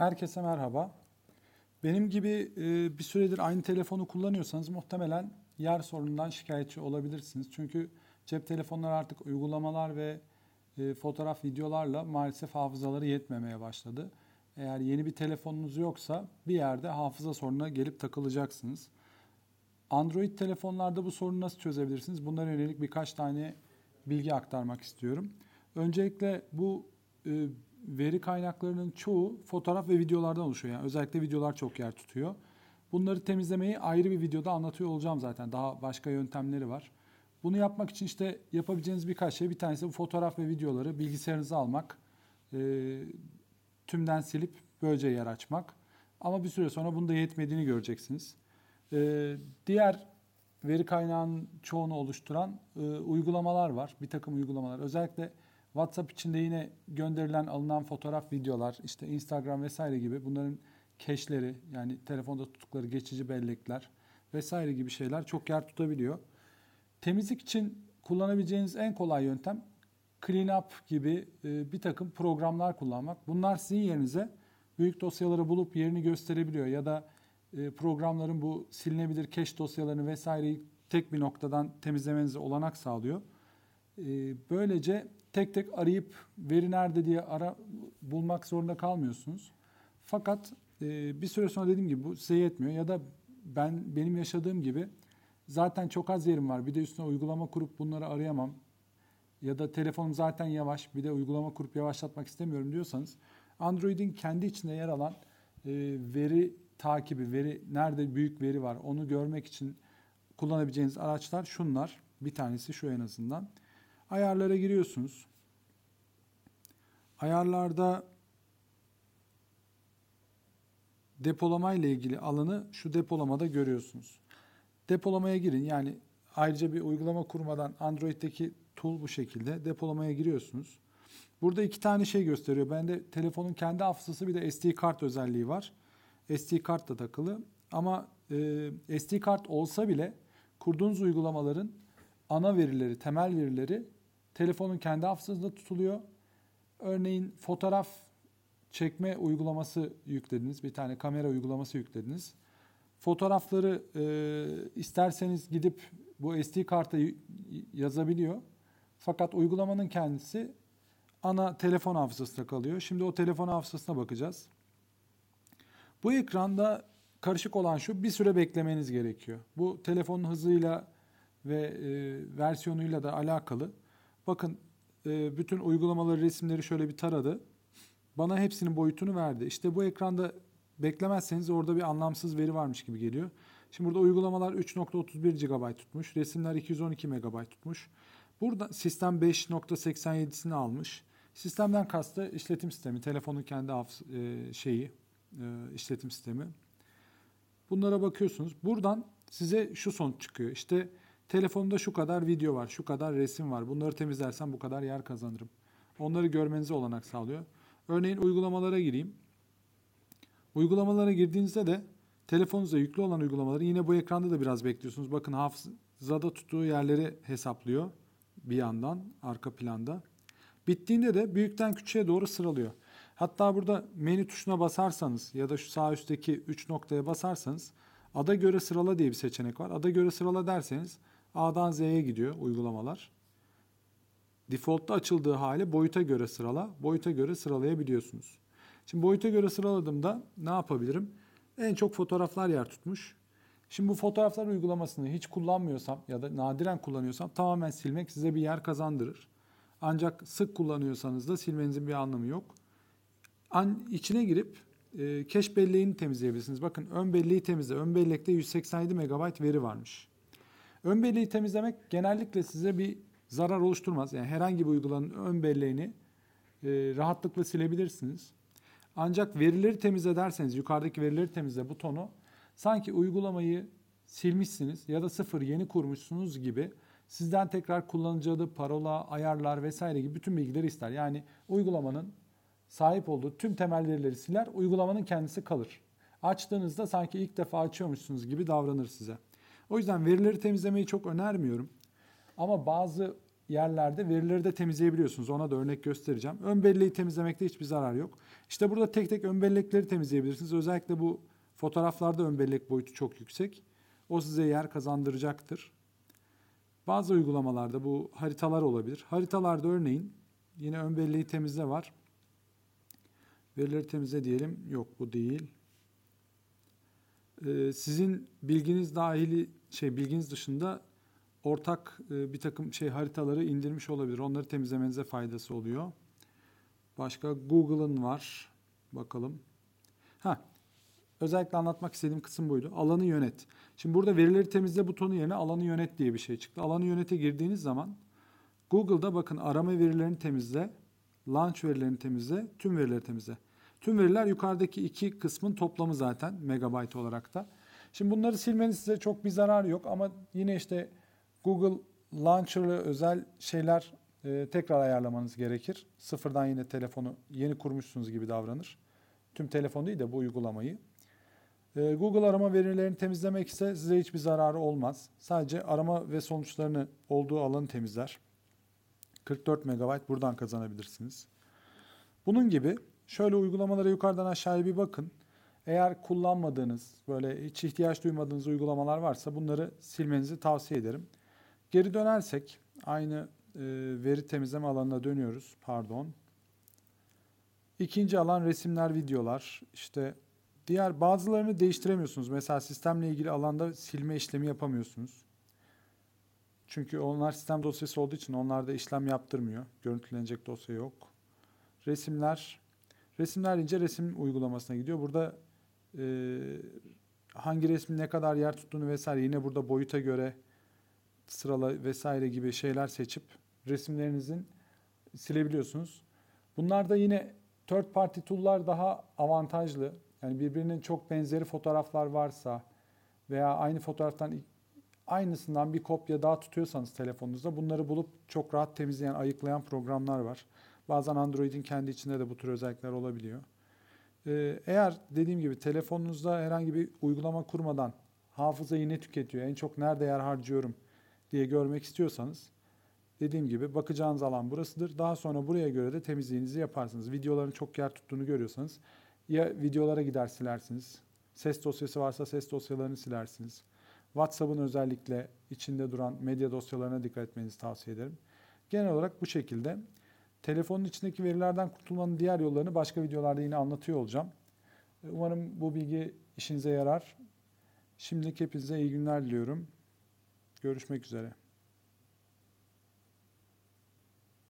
Herkese merhaba. Benim gibi e, bir süredir aynı telefonu kullanıyorsanız muhtemelen yer sorunundan şikayetçi olabilirsiniz. Çünkü cep telefonları artık uygulamalar ve e, fotoğraf videolarla maalesef hafızaları yetmemeye başladı. Eğer yeni bir telefonunuz yoksa bir yerde hafıza sorununa gelip takılacaksınız. Android telefonlarda bu sorunu nasıl çözebilirsiniz? Bunlara yönelik birkaç tane bilgi aktarmak istiyorum. Öncelikle bu e, veri kaynaklarının çoğu fotoğraf ve videolardan oluşuyor. Yani özellikle videolar çok yer tutuyor. Bunları temizlemeyi ayrı bir videoda anlatıyor olacağım zaten. Daha başka yöntemleri var. Bunu yapmak için işte yapabileceğiniz birkaç şey. Bir tanesi bu fotoğraf ve videoları bilgisayarınıza almak. E, tümden silip böylece yer açmak. Ama bir süre sonra bunda yetmediğini göreceksiniz. E, diğer veri kaynağının çoğunu oluşturan e, uygulamalar var. Bir takım uygulamalar. Özellikle WhatsApp içinde yine gönderilen alınan fotoğraf, videolar, işte Instagram vesaire gibi bunların keşleri yani telefonda tuttukları geçici bellekler vesaire gibi şeyler çok yer tutabiliyor. Temizlik için kullanabileceğiniz en kolay yöntem CleanUp gibi e, bir takım programlar kullanmak. Bunlar sizin yerinize büyük dosyaları bulup yerini gösterebiliyor ya da e, programların bu silinebilir keş dosyalarını vesaireyi tek bir noktadan temizlemenize olanak sağlıyor. Ee, böylece tek tek arayıp veri nerede diye ara bulmak zorunda kalmıyorsunuz. Fakat e, bir süre sonra dediğim gibi bu size yetmiyor ya da ben benim yaşadığım gibi zaten çok az yerim var. Bir de üstüne uygulama kurup bunları arayamam. Ya da telefonum zaten yavaş. Bir de uygulama kurup yavaşlatmak istemiyorum diyorsanız Android'in kendi içinde yer alan e, veri takibi, veri nerede büyük veri var onu görmek için kullanabileceğiniz araçlar şunlar. Bir tanesi şu en azından. Ayarlara giriyorsunuz. Ayarlarda depolama ile ilgili alanı şu depolamada görüyorsunuz. Depolamaya girin. Yani ayrıca bir uygulama kurmadan Android'deki tool bu şekilde depolamaya giriyorsunuz. Burada iki tane şey gösteriyor. Bende telefonun kendi hafızası bir de SD kart özelliği var. SD kart da takılı. Ama e, SD kart olsa bile kurduğunuz uygulamaların ana verileri, temel verileri Telefonun kendi hafızasında tutuluyor. Örneğin fotoğraf çekme uygulaması yüklediniz. Bir tane kamera uygulaması yüklediniz. Fotoğrafları e, isterseniz gidip bu SD karta yazabiliyor. Fakat uygulamanın kendisi ana telefon hafızasına kalıyor. Şimdi o telefon hafızasına bakacağız. Bu ekranda karışık olan şu bir süre beklemeniz gerekiyor. Bu telefonun hızıyla ve e, versiyonuyla da alakalı. Bakın e, bütün uygulamaları, resimleri şöyle bir taradı. Bana hepsinin boyutunu verdi. İşte bu ekranda beklemezseniz orada bir anlamsız veri varmış gibi geliyor. Şimdi burada uygulamalar 3.31 GB tutmuş. Resimler 212 MB tutmuş. Burada sistem 5.87'sini almış. Sistemden kastı işletim sistemi, telefonun kendi e, şeyi, e, işletim sistemi. Bunlara bakıyorsunuz. Buradan size şu sonuç çıkıyor. İşte Telefonumda şu kadar video var, şu kadar resim var. Bunları temizlersen bu kadar yer kazanırım. Onları görmenize olanak sağlıyor. Örneğin uygulamalara gireyim. Uygulamalara girdiğinizde de telefonunuza yüklü olan uygulamaları yine bu ekranda da biraz bekliyorsunuz. Bakın hafızada tuttuğu yerleri hesaplıyor bir yandan arka planda. Bittiğinde de büyükten küçüğe doğru sıralıyor. Hatta burada menü tuşuna basarsanız ya da şu sağ üstteki 3 noktaya basarsanız ada göre sırala diye bir seçenek var. Ada göre sırala derseniz A'dan Z'ye gidiyor uygulamalar. Default'ta açıldığı hali boyuta göre sırala, boyuta göre sıralayabiliyorsunuz. Şimdi boyuta göre sıraladığımda ne yapabilirim? En çok fotoğraflar yer tutmuş. Şimdi bu fotoğraflar uygulamasını hiç kullanmıyorsam ya da nadiren kullanıyorsam tamamen silmek size bir yer kazandırır. Ancak sık kullanıyorsanız da silmenizin bir anlamı yok. An içine girip e, cache belleğini temizleyebilirsiniz. Bakın ön belleği temizle. Ön bellekte 187 MB veri varmış. Ön belleği temizlemek genellikle size bir zarar oluşturmaz. Yani herhangi bir uygulamanın ön belleğini e, rahatlıkla silebilirsiniz. Ancak verileri temizle derseniz yukarıdaki verileri temizle butonu sanki uygulamayı silmişsiniz ya da sıfır yeni kurmuşsunuz gibi sizden tekrar kullanıcı adı, parola, ayarlar vesaire gibi bütün bilgileri ister. Yani uygulamanın sahip olduğu tüm temel verileri siler, uygulamanın kendisi kalır. Açtığınızda sanki ilk defa açıyormuşsunuz gibi davranır size. O yüzden verileri temizlemeyi çok önermiyorum. Ama bazı yerlerde verileri de temizleyebiliyorsunuz. Ona da örnek göstereceğim. Ön belleği temizlemekte hiçbir zarar yok. İşte burada tek tek ön bellekleri temizleyebilirsiniz. Özellikle bu fotoğraflarda ön bellek boyutu çok yüksek. O size yer kazandıracaktır. Bazı uygulamalarda bu haritalar olabilir. Haritalarda örneğin yine ön belleği temizle var. Verileri temizle diyelim. Yok bu değil. Ee, sizin bilginiz dahili şey bilginiz dışında ortak e, bir takım şey haritaları indirmiş olabilir. Onları temizlemenize faydası oluyor. Başka Google'ın var. Bakalım. Ha, özellikle anlatmak istediğim kısım buydu. Alanı yönet. Şimdi burada verileri temizle butonu yerine alanı yönet diye bir şey çıktı. Alanı yönete girdiğiniz zaman Google'da bakın arama verilerini temizle, launch verilerini temizle, tüm verileri temizle. Tüm veriler yukarıdaki iki kısmın toplamı zaten megabayt olarak da. Şimdi bunları silmeniz size çok bir zararı yok ama yine işte Google Launcher'lı özel şeyler e, tekrar ayarlamanız gerekir. Sıfırdan yine telefonu yeni kurmuşsunuz gibi davranır. Tüm telefonu değil de bu uygulamayı. E, Google arama verilerini temizlemek ise size hiçbir zararı olmaz. Sadece arama ve sonuçlarını olduğu alanı temizler. 44 MB buradan kazanabilirsiniz. Bunun gibi şöyle uygulamalara yukarıdan aşağıya bir bakın. Eğer kullanmadığınız, böyle hiç ihtiyaç duymadığınız uygulamalar varsa bunları silmenizi tavsiye ederim. Geri dönersek aynı e, veri temizleme alanına dönüyoruz. Pardon. İkinci alan resimler, videolar. İşte diğer bazılarını değiştiremiyorsunuz. Mesela sistemle ilgili alanda silme işlemi yapamıyorsunuz. Çünkü onlar sistem dosyası olduğu için onlarda işlem yaptırmıyor. Görüntülenecek dosya yok. Resimler Resimler ince resim uygulamasına gidiyor. Burada ee, hangi resmin ne kadar yer tuttuğunu vesaire yine burada boyuta göre sırala vesaire gibi şeyler seçip resimlerinizin silebiliyorsunuz. Bunlar da yine third party tool'lar daha avantajlı. Yani birbirinin çok benzeri fotoğraflar varsa veya aynı fotoğraftan aynısından bir kopya daha tutuyorsanız telefonunuzda bunları bulup çok rahat temizleyen, ayıklayan programlar var. Bazen Android'in kendi içinde de bu tür özellikler olabiliyor. Ee, eğer dediğim gibi telefonunuzda herhangi bir uygulama kurmadan hafızayı ne tüketiyor, en çok nerede yer harcıyorum diye görmek istiyorsanız dediğim gibi bakacağınız alan burasıdır. Daha sonra buraya göre de temizliğinizi yaparsınız. Videoların çok yer tuttuğunu görüyorsanız ya videolara gider silersiniz. Ses dosyası varsa ses dosyalarını silersiniz. WhatsApp'ın özellikle içinde duran medya dosyalarına dikkat etmenizi tavsiye ederim. Genel olarak bu şekilde Telefonun içindeki verilerden kurtulmanın diğer yollarını başka videolarda yine anlatıyor olacağım. E, umarım bu bilgi işinize yarar. Şimdilik hepinize iyi günler diliyorum. Görüşmek üzere.